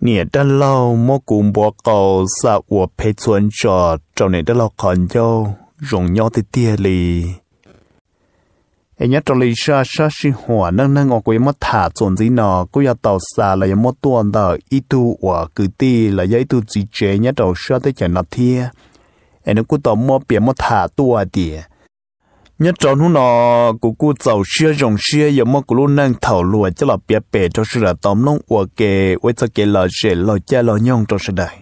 你的老莫古博高萨我陪存着，找你的老朋友荣耀的爹里。ai nhớ trong lịch sử sa si hòa nâng nâng ở quê mất thả chuẩn gì nọ cũng ya tàu xa là mất tuần đó ít ti là giấy tu gì chế nhớ đầu sa tới chợ nọ thia ai nó cũng tàu mua biển mất thả tua tiền nhất trong nó nó cú cú giàu xia dòng xia giờ mà cú luôn năng thảo lùa cho là bia bể cho sự là tóm nông của kề với cho kề là sẽ là cha là nhong cho sự đại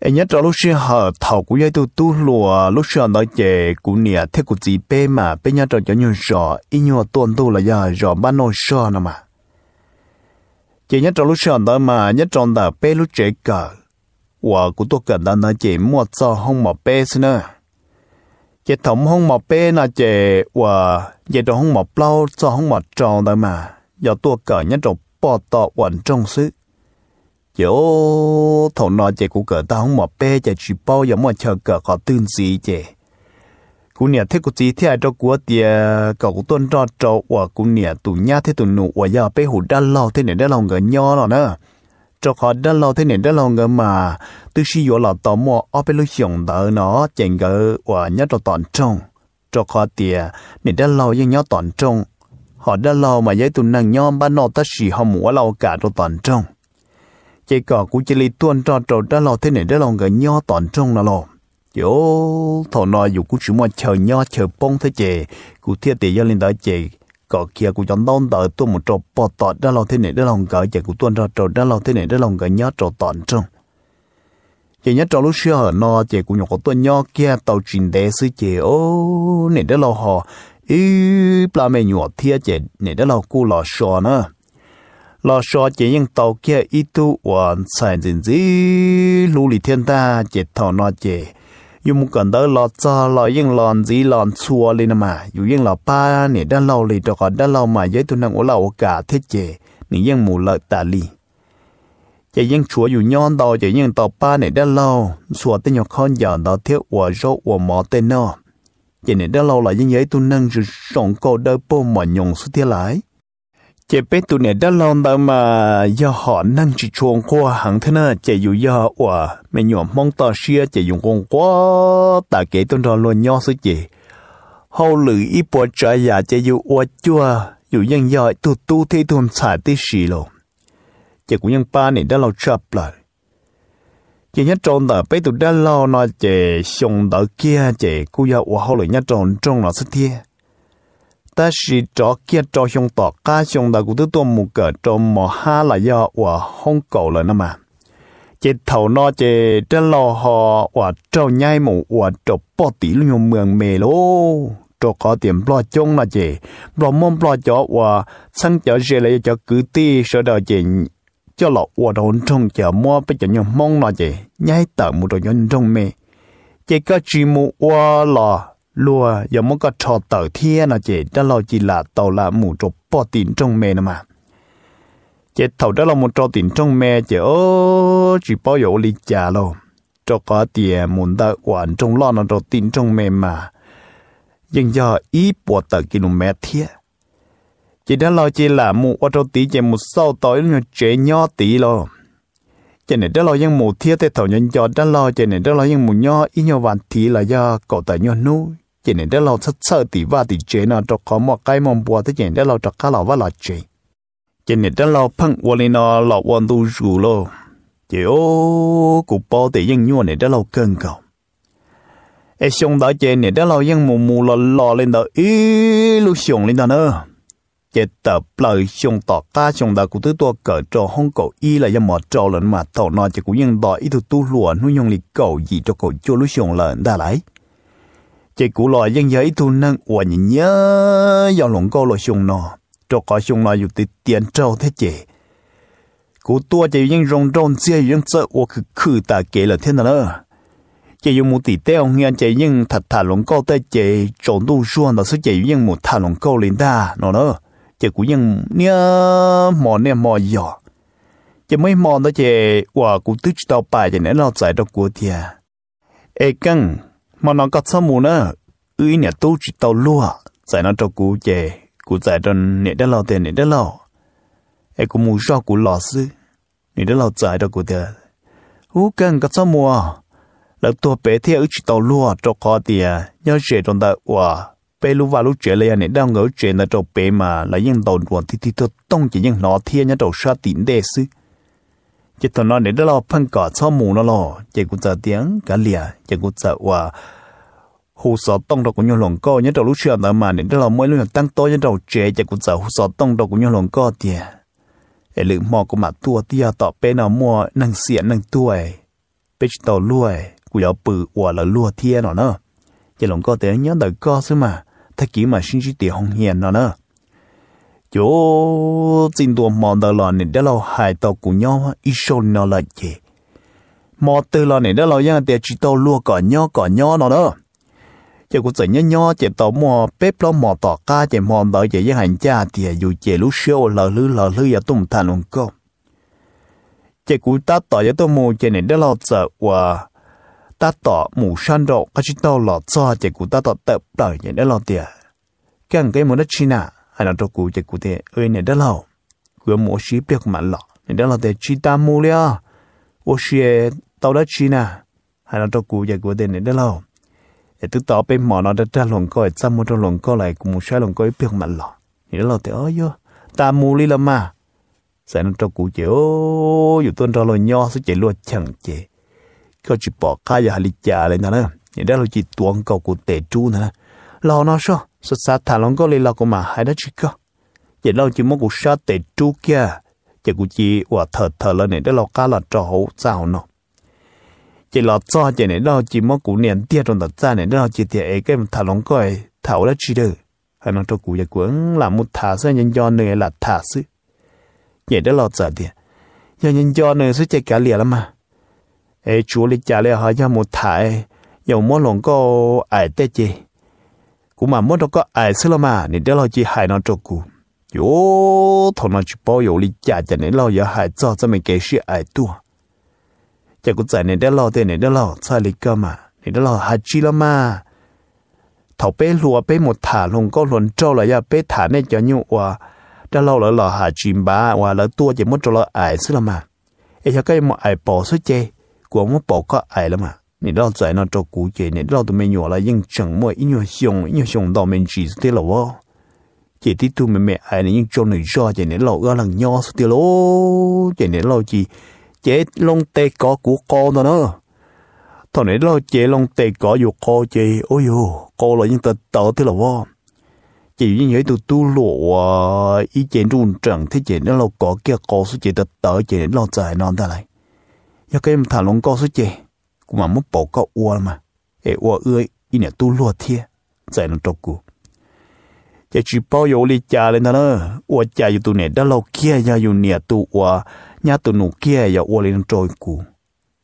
anh nhất trong lúc xia hở thảo cú dây tu tu lùa lúc xia nói chè cú nè thế cú gì bê mà bê nhất trong cho nhung sọ ít nhua tuần tu là giờ rồi ban nồi sọ nè mà chỉ nhất trong lúc xia đó mà nhất trong đã bê lúc trẻ cờ và cú tôi cần đang nói chỉ mua cho không mà bê nữa giờ thầm không mà bê là giờ và giờ đó không mà bao cho không mà tròn đâu mà giờ tôi cỡ nhất rồi bỏ tọ quẩn trong sự giờ thầu nó giờ cũng cỡ tao không mà bê giờ chỉ bao giờ mà chờ cỡ có tin gì giờ cũng nhà thế cũng gì thế ai cho của tiền cậu cũng tuân cho cho và cũng nhà tụ nhà thế tụ nụ và giờ bê hụt đã lâu thế này đã lâu gần nhau rồi nữa cho họ đã lâu thế này đã lâu ngờ mà từ khi yo là tò mò ở bên lối hiện đỡ nó chẳng ngờ và nhất là toàn trong cho họ tiề nên đã lâu nhưng nhớ toàn trong họ đã lâu mà giấy tụi nàng nhom ba nó tất sĩ họ mua lâu cả cho toàn trong chỉ có cũng chỉ li tuôn cho trâu đã lâu thế này đã lâu ngờ nhớ toàn trong là lâu yo thọ nói dù cũng chỉ mà chờ nhớ chờ bông thế chè cũng thiết tiề do lên đó chè cọ kia của chọn đón đợi tôi một trò bỏ tọt ra lòng thế này ra lòng gỡ chạy của tuân ra trò ra lòng thế này ra lòng gỡ nhớ trò tọn trong chỉ nhớ trò lúc xưa hở nó chạy của nhỏ của tuân nhớ kia tàu trình đế sư chạy ô này ra lòng họ ý bà mẹ nhỏ thia chạy này ra lòng cô lò xò nữa lò xò chạy nhưng tàu kia ít tu hoàn sản gì gì lũ lì thiên ta chạy thọ nọ chạy อยู่มุกันเดอรอจอรอยังหลอนจีหลอนชัวเลยนะมาอยู่ยังหลอป้าเนี่ยด้านเราเลยตอก่อนด้านเรามาเยอะตัวนังโอเราโอกาสเทเจนี่ยังหมูเลตาลีจะยังชัวอยู่ย้อนต่อจะยังต่อป้าเนี่ยด้านเราชัวเต้นยอคอนหย่อนต่อเที่ยวอวโจอวหมอเต้นนอจะเนี่ยด้านเราหลายยังเยอะตัวนังจะส่งโกเดอร์โปหมอนยงสุดที่หลาย chế bé tụ nè đã lòng tao mà do họ năng chỉ chuồng qua hàng thế nè chế dù do quả mẹ nhỏ mong tao xia chế dùng con quá ta kể tôn đó luôn nhau số chế hậu lử ít bỏ trả giả chế dù quả chua dù nhân do tu tu thế tuôn xả tí xì lộ chế cũng nhân ba nè đã lâu chập lại chế nhất tròn tờ bé tụ đã lòng nó chế xong tờ kia chế cú do quả hậu lử nhất tròn tròn nó xuất thiên ta chỉ cho cho mà, cái thầu họ mường 但是这件照相到家乡的古都多木个这么哈了要我红狗了呢嘛？这头那这这老哈我照伢么我这包底里用门没喽。cho có tiền lo chung là gì lo mông lo chó và sang cho xe lại cho cứ ti sợ đời gì cho lọ và đồn trong chờ mua bây giờ nhung mong là gì nhai tờ một đồ nhân trong mê chỉ có chỉ mua và là lùa giờ muốn có trò tờ thiên là chị đó lo chỉ là tàu là mù trộn bỏ tiền trong mẹ nè mà chị thầu đó là một trò tiền trong mẹ chị ô chỉ bao giờ lý trả lo cho có tiền muốn ta quản trong lo nó trò tiền trong mẹ mà nhưng do ý bỏ tờ km thiên chị đã lo chị là mù ở trâu tí chị một sau tối nó trẻ nhỏ tí lo cho này đó lo những mù thiết thế thầu nhân do đó lo cho này đó lo những mù nho ý nho vạn thì là do cổ tại nho nuôi chỉ nên để lâu thật sợ tí và tí chế nó cho có một cái mong bùa thế chỉ để lâu cho cá lâu và là chế chỉ nên để lâu phăng quan lên nó lâu quan tu rủ lo chỉ ô cụ bao tí yên nhua này để lâu cơn cầu ai xong đó chế này để lâu yên mù mù lò lò lên đó ý lúc xong lên đó nữa chế tập lời xong tỏ cá xong đó cụ tứ tua cỡ trò không cầu y là yên mò trò lên mà thầu nó chỉ cũng yên đòi ý tu tu lùa nuôi nhung lì cầu gì cho cầu chua lúc xong lên đã lại chỉ cũ lo dân giấy thu năng uổng nhớ dòng lòng câu lo xung nó cho có xung nó dù tí tiền trâu thế chị cú tua chỉ dân rong rong xe dân sợ uổng khử khử ta kể là thế nào đó chỉ dùng một tỷ teo nghe chỉ dân thật thà lòng câu tới chị trộn tu xuân nó sẽ chỉ dân một thà lòng câu lên ta nó nữa chỉ cũ dân nhớ mò nè mò giò chỉ mấy mò đó chị uổng cú tức tao bài chỉ nè lo giải đâu của thia ê căng mà nó có sao mù nữa ư nhà tu chỉ tàu lúa giải nó cho cú chè cú giải cho nè đã lo tiền nè đã lo ai cũng muốn cho cú lo sư nè đã lo giải cho cú tiền hú cần có sao mù à là tua bé thì ư chỉ tàu lúa cho khó tiền nhớ chè trong ta quả bé lúc vào lúc chè lấy à, nè đang ngỡ chè là cho bé mà là những tàu ruộng thì thì tôi tông chỉ những nó thiên nhớ đầu sa tín đề sư chỉ tao nói để đó phân cỏ cho mù nó lo chỉ cũng giờ tiếng cả lìa chỉ cũng giờ qua hồ sơ tông đầu của như lòng co nhớ đầu lúc xưa nữa mà để đó mỗi lúc tăng to nhớ đầu trẻ chỉ cũng giờ hồ sơ tông đầu cũng như lòng co tiền để lựa mò của mà tua tia tọ bên nào mua năng xiên năng tuổi bên tàu lui của giáo bự hòa là lua thiên nó nữa chỉ lòng co tiếng nhớ đời co xứ mà thay kỹ mà xin chỉ tiền hồng hiền nó nữa chỗ xin tua mò tờ lò này đã lo hại tàu của nhau ít số nó là gì mò tờ lò này đã lo yang tiệt chỉ tàu lúa cỏ nhau cỏ nhau nó đó chỉ có chỉ nhau nhau chỉ tàu mò bếp lò mò tỏ ca chỉ mò tờ chỉ yang hành cha tiệt dù chỉ lú siêu lờ lư lờ lư giờ tụm thành luôn cơ chỉ cũng ta tỏ giờ tôi mò chỉ này đã lo sợ và ta tỏ mù san độ các chỉ tàu lọ cho chỉ cũng ta tỏ tập đời này đã lo tiệt càng cái món đất chi nào hay là cho cụ chơi cụ thể ơi này đó lâu cứ mua xí biết mà lọ này đó là để chi ta mua lia à? ô xe tàu đã chi nè hay là cho cụ chơi cụ thể này đó lâu để tự tao bên mỏ nó đã ra lồng coi chăm một trong lồng coi lại cũng một sai lồng coi biết mà lọ này đó là để ơi yo ta mua lia mà sẽ nó cho cụ chơi ô dù tuân cho lo nho sẽ chạy luôn chẳng chạy có chỉ bỏ cái giờ hay là chả nữa này đó là chỉ tuồng cầu cụ tệ chú nữa lo nó sao sao sa thả lòng có lì lo của mà hai đó chỉ có vậy lâu chỉ muốn cuộc sa tệ chú kia chỉ cuộc chi quả thở thở lên này đó lo cá là trò hậu sao nó chỉ lo cho chỉ này đó chỉ muốn cuộc niệm tiệt trong tật ra này đó chỉ tiệt ấy cái thả lòng coi thảo đó chỉ được hay nó cho cuộc giờ cuốn là một thả sẽ nhân do này là thả sự vậy đó lo giờ tiệt giờ nhân do này sẽ chạy cả lìa lắm mà ấy chúa lịch trả lại họ cho một thả ấy dầu mỗi lần có ai tết gì ูมามดก็ไอ้สลมาเนี่ยเดี๋ยวเราจะหายนอนจกูโยทนอนชิปอยู่ลิจ่าจะเนี่ยเราอย่าหายจอจะไม่เกชื่อไอ้ตัวจะกูใจเนี่ยเดี๋ยวเราเดี๋ยวเนี่ยเดี๋ยวเราใช่ลิก็มาเนี่ยเดี๋ยวเราหายจีละมาถอเป้หลัวเป้หมดถาลงก็หลนเจ้าเลยอย่าเป้ถาเนี่ยจะยุ่งว่าเดี๋ยวเราเลยเราหาจิมบ้าว่าแล้วตัวจะมดจะเราไอ้สลมาไอ้เขาก็ยังมอไอ้ปอซึเจกลัวมดปอก็ไอ้ละมา你老在那找古姐，你老都没鸟了，用什么？一鸟熊，一鸟熊到面几子的了哦。姐弟都没没爱你，用叫你热姐，你老个人鸟死的喽，姐你老姐，姐弄得搞古高的呢。ตอนนี้เราเจลงเตะก่ออยู่คอเจโอ้ยโกเลยยังเตะเตะที่ละว่าเจยังเหยตัวตู้หลัวอีเจนรุนจังที่เจนเราก่อเกี่ยกอสุเจเตะเตะเจเราจ่ายนอนได้ไรยังเกมถ่านลงกอสุเจ cũng mà muốn bỏ có ua mà ê ua ơi ý nè tu lùa thiê giải nó trọc cụ chỉ chỉ bao nhiêu lý cha lên đó nữa ua cha yêu tu nè đã lâu kia nhà yêu nè tu ua nhà tu nụ kia nhà ua lên trôi cụ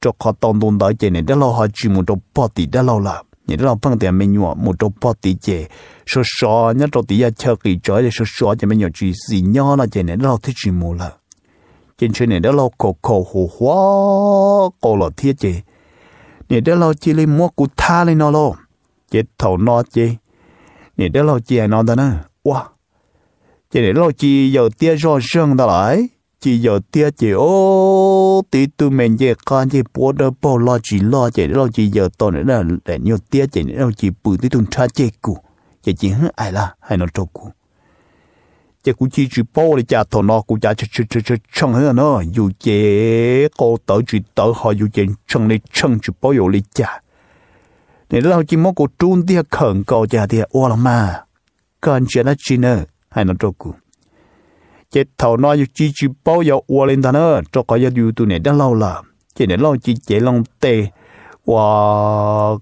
cho khó tông tông đó chè nè đã lâu họ chỉ một đầu bò tì đã lâu lắm nhớ đã lâu phăng tiền mình nhọ một đầu bò tì chè số số nhớ đầu tì ya chơi kỳ chơi để số số chè mình nhọ chỉ gì nhỏ là chè nè đã lâu thích chú một lần trên chuyện này đã lâu cổ cổ hồ hóa cổ là thiết chè nè đó lo chi lên mua cụ tha lên nó lo chế thầu nó chế nè đó lo chi ai nó đó nè chế nè lo chi giờ tia rõ ràng đó lại chỉ giờ tia chỉ ô tí tu mình về con chỉ đỡ bố lo chỉ lo chỉ lo chỉ giờ tôi nữa là để nhiều tia chỉ nữa chỉ bự tí tu cha chỉ cụ chỉ chỉ hứa ai là hay nó trâu cụ chế cú chi chữ bố để cha thọ nọ cú cha chữ chữ chữ chữ chân hơn nó dù chế cô tớ chú tớ họ dù chế chân này chân chú bố yêu lý cha nên lâu chỉ mong cô trung tia khẩn cầu cha tia ô lắm mà gần chuyện là chi nữa hay nó cho cú chế thọ nọ dù chi chữ bố yêu ô lên ta nữa cho cái yêu điều tụi này đã lâu là chế nè lâu chỉ chế lòng tê và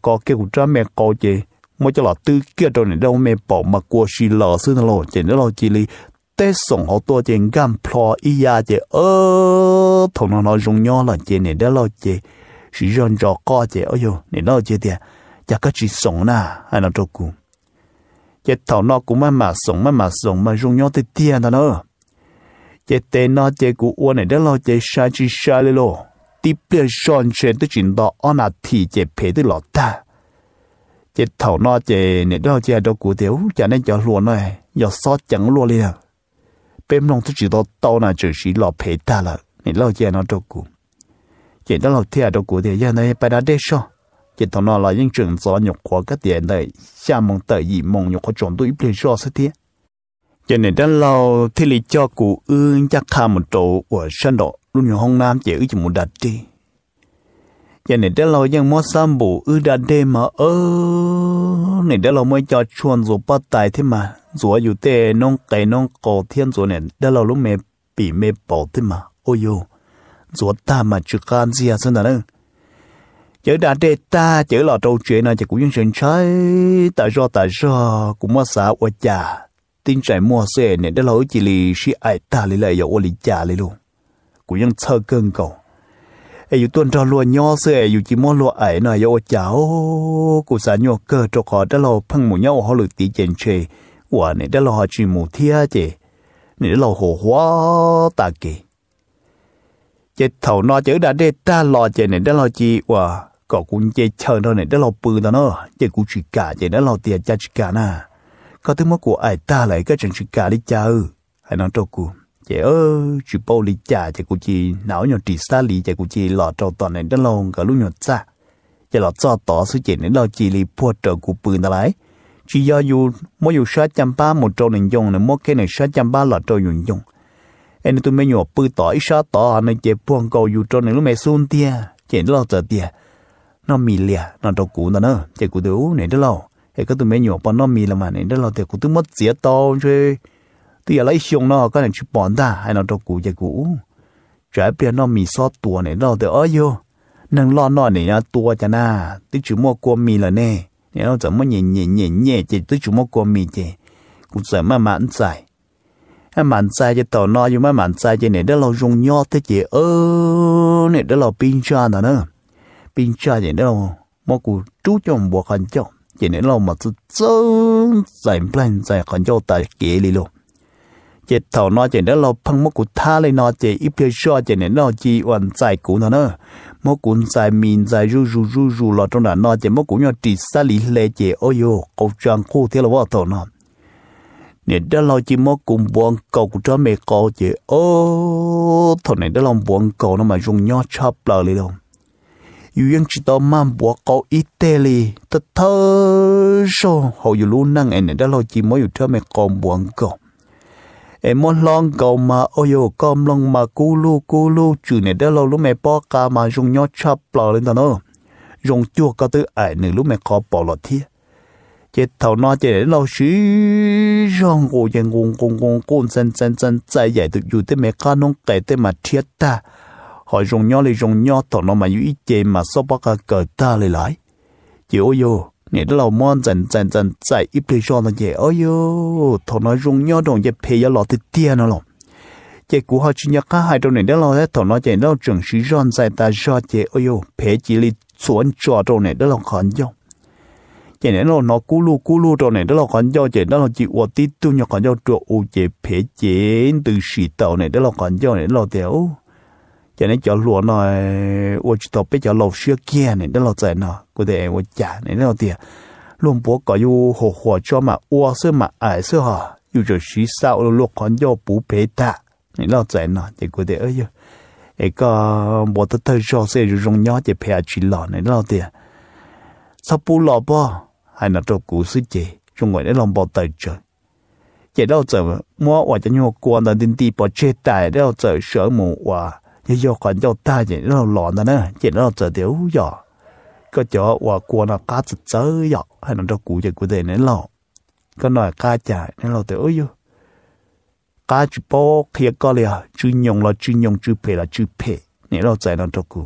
có cái của cha mẹ cô chế mỗi cho là tư kia đâu này đâu mẹ bỏ mà qua xì lờ xứ nó lò chỉ nó lò chỉ li แต่ส่งเขาตัวเจงกันพลออียาเจเออทงนอนรงย่อหลังเจเนี่ยเดี๋ยวเราเจสิยอนจอก้อเจเอ้ยเนี่ยเราเจเดียจะก็จีส่งนะอันนั้นตัวกูเจเท่านอกูมามาส่งมามาส่งมารงย่อเตี้ยนะเนอะเจเตนอเจกูอ้วนเนี่ยเดี๋ยวเราเจชาจีชาเลยโลที่เปลี่ยนชอนเชนตัวจินดออนาทีเจเพตัวหลอดตาเจเท่านอเจเนี่ยเดี๋ยวเราเจดอกูเดี๋ยวจะนั่นจะหลวนเลยอย่าซอดจังหลวนเลยนะ bên lòng tôi chỉ đó tao là chỉ chỉ lo phê ta là nên lo chuyện nó đâu cụ, chuyện đó là thiệt đâu cụ thì giờ này bây giờ đây sao chuyện thằng nó là những trường gió nhục của các tiền này xa mong tới gì mong nhục của chúng tôi biết rõ sẽ thế, cho nên đó là thì lý cho cụ Ưng chắc khá một chỗ ở sân độ luôn như hông nam chỉ chỉ một đặt đi giờ này đã lo ยัง mua sâm bù ư đã đê mà ơ này đã lo mới cho chuồn rồi bắt tay thế mà nong nong cỏ lúc mẹ mẹ rồi อยู่เตน้องไก่น้องกอเทียน rồi เนี่ยได้เรารู้เมปีเมปอที่มาโอ้ย rồi ta mà chữ can gì à xin là nữa chữ đã đê ta chữ là trâu chuyện này chữ cũng những chuyện trái tại do tại do cũng mua xã ở già, tin chạy mua xe này đã lo chỉ lì si ai ta lì lại giờ ở lì già lì luôn cũng những thơ cơn cầu ấy dù tuần trò lùa nho sư chỉ mua lùa ấy nọ yêu cháu cụ xã nhô cơ trò khó đã lo phăng mù nhau họ lực tí chèn chê này đã lo họ chỉ mù thia chê này đã lo hồ hóa ta kì chế thầu nó chữ đã đê ta lo chê này đã lo chi quả cậu cũng chế chờ này đã lo bự đó chế cũng chỉ cả chế đã lo tiền cha chỉ cả na có thứ mất của ai ta lại cái chuyện chỉ cả đi cha ư nói cho cụ chị ơi chị bao lý trả chị của chị nào nhỏ chị xa lý chị của chị lọ trâu toàn này đã lòng cả lúc nhỏ xa chị lọ cho tỏ sự chị này lo chị lý phua trợ của bự ta lại chị do dù mỗi dù sáu trăm ba một trâu này dùng là mỗi cái này sáu trăm ba lọ trâu dùng dùng anh tôi mới nhỏ bự tỏ ít sáu tỏ này chị buông cầu dù trâu này lúc mẹ xuống tia chị lo chờ tia nó mì lìa nó trâu cũ nó nữa chị của tôi này đó lo em có tôi mới nhỏ bọn nó mì là mà này đó lo thì của tôi mất tiền to chơi thì ở lấy xuống nó có thể chụp bọn ta hay nó cho cũ dạy cũ trái biển nó mì xót tua này nó thì ở vô nâng lo nó này nó tua chả na tí chú mua cua mì là nè nè nó 怎么 nhẹ nhẹ nhẹ nhẹ chỉ tí chú mua cua mì chỉ cũng sợ mà mãn xài à xài chỉ tàu nó nhưng mà mãn xài chỉ này đó là dùng nho thế chỉ ơ này đó là pin cha nữa nữa pin cha chỉ đó mà cụ chú chồng buộc hành chồng chỉ này là mà tự zơ giải plan giải cho tại kế đi luôn chết thầu nó chế nó lo phăng mốc của tha lên nó chế ít phía cho chế này nó chi hoàn giải cũ nó nữa mốc cũng giải mình giải ru ru ru ru lo trong đó nó chế mốc cũng nhau chỉ xa lý lệ chế ôi yo cầu trang khu thế là vợ thầu nó nên đó lo chỉ mốc cũng buông cầu của cho mẹ cầu chế ô thầu này đó lòng buông cầu nó mà dùng nhau chắp lời lên đâu yêu yên chỉ tao mang bùa cầu ít tê li thật thơ so hầu yêu luôn năng anh này đó lo chỉ mới yêu thơ mẹ cầu buông cầu e long go ma oyo kom long ma kulu kulu chu ne de lo lu me po ka ma jung nyo chap pla lên ta no jong chu ka tu ai ne lu me ko po lo thi thầu nó chế để lâu xí rong gù yên gùng gùng gùng gùng chân chân chân chạy dạy được dù tới mẹ cá nông kể tới mà thiết ta họ dùng nhau lại dùng nhau thầu nó mà dù ít chế mà số bác cờ ta lại lại chế 你的老妈真真真在一边上了也，哎呦，头那荣耀中也陪也老的颠了咯。这古好今年刚还中你的老在头那见到整时让在大少也，哎呦，陪几里转抓中你的老看哟。这年老那咕噜咕噜中你的老看哟，这那老只我滴都要看哟，着乌这陪这都是到你的老看哟，你老掉。cho nên cho lúa nó ô chỉ tập biết cho lâu xưa kia này đó là dễ nó cô thể ô chả này đó tiền luôn bố có yêu hồ hồ cho mà ô sơ mà ải à, sơ hả yêu cho xí sao lúa còn cho bố bế ta này là dễ nó thì cô thể ấy ấy có bố ta thấy cho xe rong nhỏ thì phải chỉ lọ này đó tiền sao bố lọ bò hay là cho cú sư chị trong ngoài đấy làm bò tay chơi vậy đó giờ mua ở cho nhau quan là tin tì bỏ chết tại đó giờ sợ mù hòa à, 你要管要大人要老的呢，人要做丢呀。ก็จะว่ากัวนะกาจะเจอหยอกให้นั่นกูจะกูเดนเราก็หน่อยกาจ่ายนั่นเราแต่เอ้ยกาจุโปเคียก็เลยจุยงเราจุยงจุเพเราจุเพนี่เราใจนั่นกู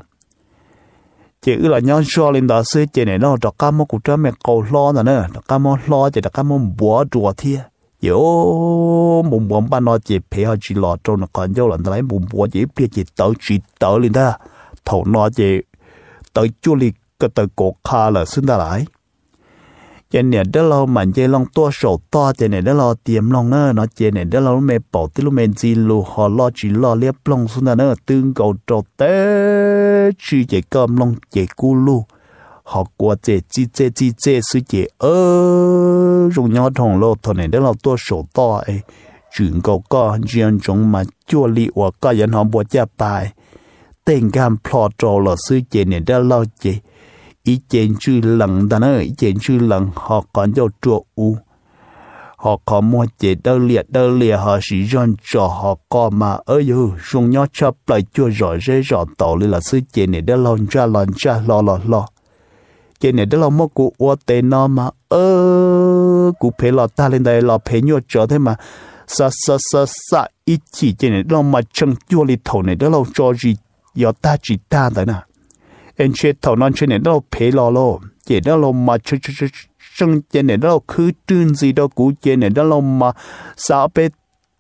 เจ้าเราย้อนชัวลินดาซื้อเจเนี่ยเราจะก้ามกูจะไม่กูล้อนะเนอะก้ามล้อเจ้าก้ามบัวจัวเทีย有木木把那只皮下去老中的感觉了，来木木只皮只刀只刀里头，头那只刀就里个刀割卡了，顺得来。จะเนี่ยเดี๋ยวเราหมั่นใจลองตัวโฉดต่อจะเนี่ยเดี๋ยวเราเตรียมลองเนอะเนาะจะเนี่ยเดี๋ยวเราไม่เป่าที่ลูเมนจีลูฮอลอจีลอเรียบลองสุนนะเนอะตึงเก่าโจเต้ชีเจกอมลองเจกูลู họ qua chế chi chế chi chế suy chế ơ dùng nhau thòng lô thằng này để là tôi sổ to ấy chuyện cầu có riêng chúng mà chua li hoặc có dẫn họ bỏ cha bài tên cam plo trò là suy chế này để lo chế ý chế chư lần ta nói ý chế chư lần họ còn cho chua u họ có mua chế đơ liệt đơ liệt họ sử dụng cho họ có mà ở dư dùng nhau cho lại chua rồi rơi rồi tổ lên là suy chế này để lo ra lo ra lo lo lo chế này đó là mất cụ ô tê nó mà ơ cụ phê lọ ta lên đây lọ phê nhua trở thế mà sa sa sa sa ít chỉ chế này đó mà chân chua lì thầu này đó là cho gì giờ ta chỉ ta đấy nè em chế thầu non chế này đó là phê lọ lô chế đó là mà chân chân chân chế này đó là cứ tương gì đó cụ chế này đó là mà sao bê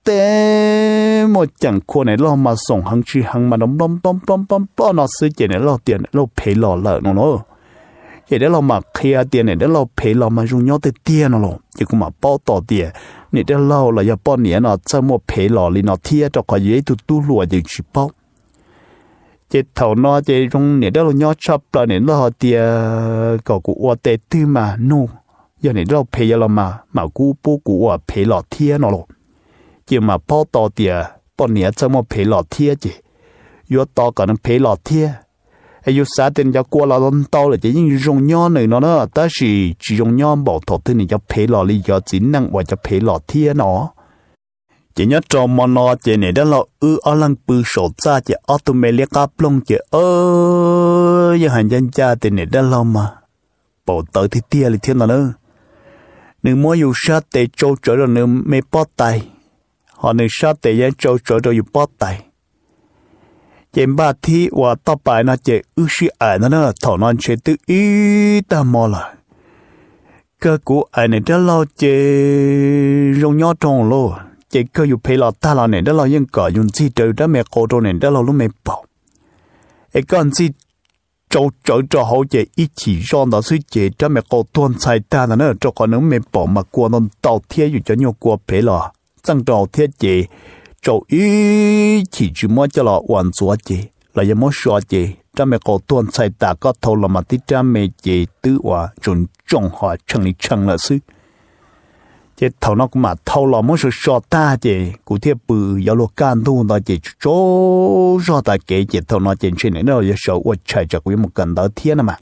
tế một chẳng khô này lo mà sổng hăng chi hăng mà nó bom bom bom bom bom nó sư chế này lo tiền nó phê lọ lợ nó nó 也得老嘛开啊店，也得老陪老嘛用药的店了咯，结果嘛包到店，你得老了要半年了，怎么陪老哩那贴着个也都都落进去包。chế thầu nó chế rung nè đó là nhó chập là nè lo tia cọ cụ ua tê tư mà nu giờ nè đó phê giờ là mà mà cú bố cụ ua phê lọ thia nó lo chứ mà bao to tia bao nè cho mà phê lọ thia chứ yếu to cả nó phê lọ thia ai yêu xã tiền cho qua là đón tàu là chỉ những dùng nhau này nó nữa, ta chỉ chỉ dùng nhau bảo thọ thì này cho phê lò lý do chính năng và cho phê lò thiên nó chỉ nhớ cho mà nó chỉ này đó là ư ở lăng bự sổ ra chỉ ở tụi mày liếc cáp lông chỉ ơ giờ hành dân cha thì này đó là mà bảo tới thì tia là thiên nó nữa nếu mua yêu sát tệ châu trở rồi nếu mày bỏ tay họ nếu sát tệ dân châu trở rồi yêu bỏ tay chị ba thi và tao bài nó chị ư sĩ ở nó nó thảo non chế tự ý ta mò lại cơ cũ ở này đó lo chị e rong nhỏ tròn lo chị cơ dù phê lo ta lo này đó lo nhưng cỡ dùng chi trừ đó mẹ cô tròn này đó lo lúc mẹ bỏ ấy con chi cháu cháu cho hậu chị ít chỉ rong đó suy chị cho mẹ cô tuôn sai ta nó nó cho con nó mẹ bỏ mà qua nó tao thiết dù cho nhau qua phải lo chẳng trò thiết chị chỗ ý chỉ chỉ mua cho lọ hoàn chúa chị là giờ mua xóa chị cha mẹ có tuân sai ta có thâu là mà tí cha mẹ chị tự hòa chuẩn trọng hòa chẳng lý chẳng là sư chị thâu nó cũng mà thâu là mua số xóa ta chị cụ thể bự yếu lô can thu nó chị chỗ xóa ta kể chị thâu nó trên trên này nó giờ số quá chạy cho quý một cần đó thiên mà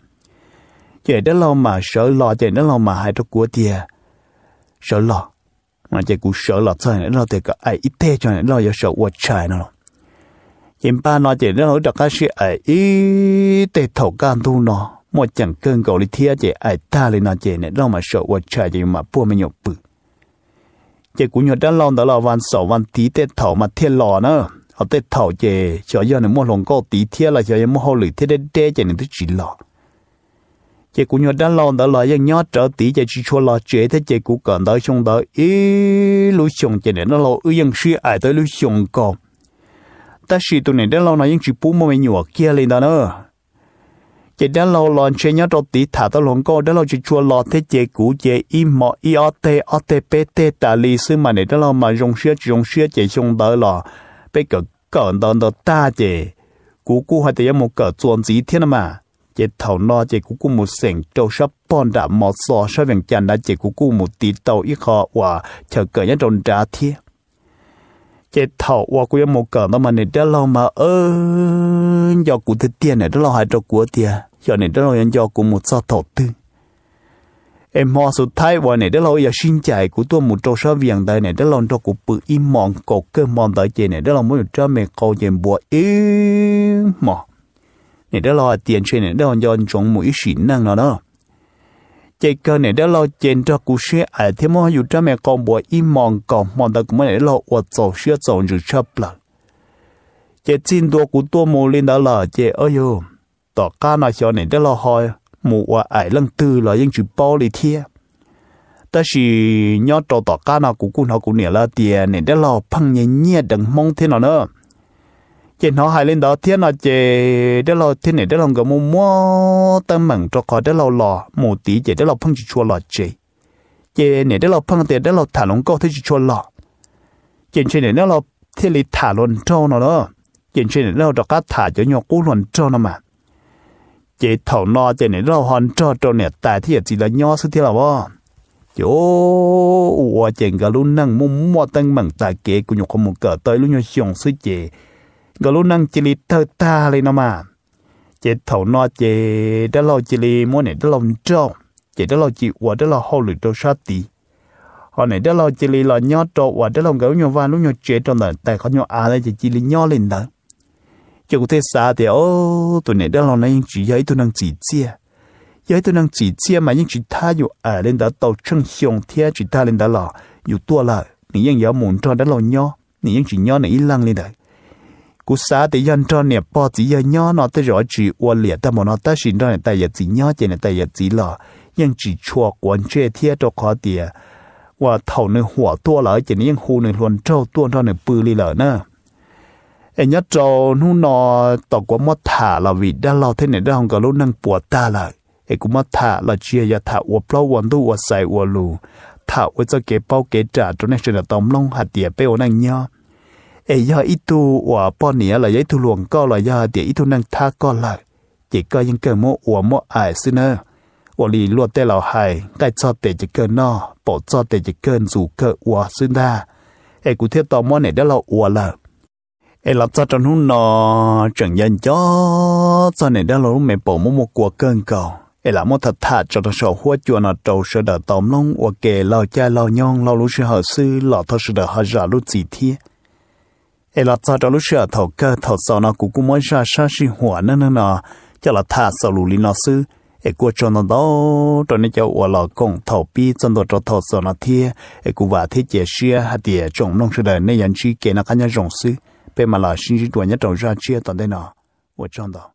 chị đó lo mà số lo chị đó lo mà hai trong của tia số lo มันจะกูเสือหลับใชจเราแต่ก็ไอ้อิเทจเราอย่าเสือวัดชายนั่นหรอกเหป้านอเจนเราจะกกันเสียไออิเทถูกการทุนเนาะหมดจังเกินเกาหลีเทียเจไอ้ตาเลยนอเจนเนี่ยเรามาเสือวัดชายจ่มาพูดไม่หยุดปึ๊จะกูหยุดด้านลองตลอดวันสองวันทีเตถูกมาเทียนหล่อเนาะเอาเตถูกเจเสือย้เนี่ยมั่วหลงก็ตีเทียเราเสือยังมั่วหลุดเทียได้เจนในทุกจีหล่อ chị cũng nhớ đã lo đã lại nhưng nhớ trở tí chị chỉ cho lo chế thế chị cũng cần tới xong đó ý lúc xong chị nên nó lo ư nhưng suy ai tới lúc xong có ta suy tụi này đã lo nói những chỉ bú mà nhỏ kia lên đó nữa chị đã lo lo chế nhớ trở tí thả tới luôn có đã lo chỉ cho lo thế chị cũ chị im mọ i o t o t p t ta li sư mà này đã lo mà dùng sữa dùng sữa chị xong đó lo bây giờ còn đó đó ta chị cũ cũ hay tới một cái chuyện gì thế mà chế thầu nọ chế cú cú một sảnh trâu sắp bọn đã mò sò sắp vẹn chăn đã chế cú cú một tí tàu ít khó và chờ cờ nhất tròn trả thiê chế thầu và cú một cờ mà mà này đã lo mà ơ do cú thứ tiền này đã lo hai trâu của tiền giờ này đã lo yên do cú một sao thầu tư em mò số thay và này đã lo giờ xin chạy của tôi một trâu sắp vẹn đây này đã lo cho cú bự im mòn cổ cơ mòn tới chế này đã lo muốn cho mẹ câu chế bùa im mòn đã lo tiền chuyện này đã đó do chuẩn mũi xỉn năng nó đó chạy cơ này đã lo tiền cho cú xe à thế mà dù cha mẹ con bùa im mòn còn mòn ta cũng để lo uất sầu xe sầu dù chấp là chạy xin tua cú tua mù lên đó là chạy ơi yo tỏ ca nào cho này đã lo hỏi mù và ải lăng tư là những chữ bao lì thia ta chỉ nhớ trò tỏ ca nào cú cú nó cú nè là tiền này đã lo phăng nhẹ nhẹ đằng mong thế nào nữa chị nó hai lên đó thiên nó chị để lo thiên này để lòng cái mua mua tâm mừng cho khó để lo lò mù tí chị để lo phong chỉ chua lò chị chị này để lo phong tiền để lo thả lỏng câu thế chỉ chua lò chị chị này để lo thiên lý thả luôn trâu nó đó chị chị này để lo đọc cá thả cho nhau cú luôn trâu nó mà chị thầu nó chị này để lo hòn trâu trâu này tại thì chỉ là nhau sự thiên là bao chỗ ủa chèn gà luôn năng mua mua tâm bằng tài kế của nhau không một cỡ tới luôn nhau xong sự chị ก็รู้นั่งจิลิเธอตาเลยนะมาเจ็ดเถานอเจ็ดได้เราจิลิมัวเนี่ยได้เราเจ้าเจ็ดได้เราจิวัวได้เราหอหรือเราชาติ họ này đó là chỉ lì là nhớ trộn và đó là cái nhau van lúc nhau chế trong đời tại có nhau à đây chỉ chỉ lì nhớ lên đó chứ có thể xa ô tụi này đó là này chỉ giấy tụi năng chỉ chia giấy tụi năng chỉ chia mà những chỉ tha อยู่ à lên đó tàu chân xiong thế chỉ tha lên đó là อยู่ตัวละ你ยัง有门窗的老鸟，你ยัง只鸟你一浪哩的，กูสาติยันตอนเนี่ยปอจียันย่อนอะต่รอจีอวนเหลียแต่หมอนอแต่ชินตอนเนี่ยแต่ยันจีย่อเจเนี่ยแต่ยันจีหล่อยังจีชัวกวนเชี่ยเทียจอคอเตียว่าเท่าในหัวตัวเหล่อเจเนี่ยยังหูในลวนเจ้าตัวตอนเนี่ยปือลีเหล่าเนาะเอ็ยัดจอนูนนอตอกว่ามอถ่าเราวิดด้าเราเท่เนี่ยด้ของกะรู้นั่งปวดตาละเอกุมอถ่าเราเชียยาถ่าอวเปล่าวันตู้วใส่อวลูถ่าอวจะเก็บเป้าเก็บจ่าตนวนเนจะตองลงหัดเตียเป้านั่งย่อ ấy do ít tu của bọn nĩa là giấy thu luồng co là do để ít tu năng tha co là chỉ có những cơ mô của mô ải sư nơ của lì luật tê lão hài cái cho tê chỉ cơ no bỏ cho tê chỉ cơ dù cơ của sư ta ấy cụ thiết tò mò này đã là của là ấy là cho trong hôn nó chẳng dân cho cho này đã là mẹ bỏ mô một của cơn cầu ấy là mô thật thà cho nó sổ hua chùa nó trầu sơ đỡ tóm lông của kề lao cha lao nhong lao lũ sư hở sư lọ thật sự đỡ hở giả lũ chỉ เอลอจอดลุเชียถกเกอถอดสอนอกูกูมอนชาชาชิหัวนั่นน่ะจะละท่าสรุลินอซื้อเอกัวจอนดอตอนนี้จะอวลอกงถอปีจนตัวจอถอดสอนอเทียเอกูว่าที่เจเชียฮัตเดียจงนงเสดในยันชีเกนักขันยจงซื้อเป็นมาลาชินจีตัวนี้จงชาเชียตอนได้น่ะ我撞到。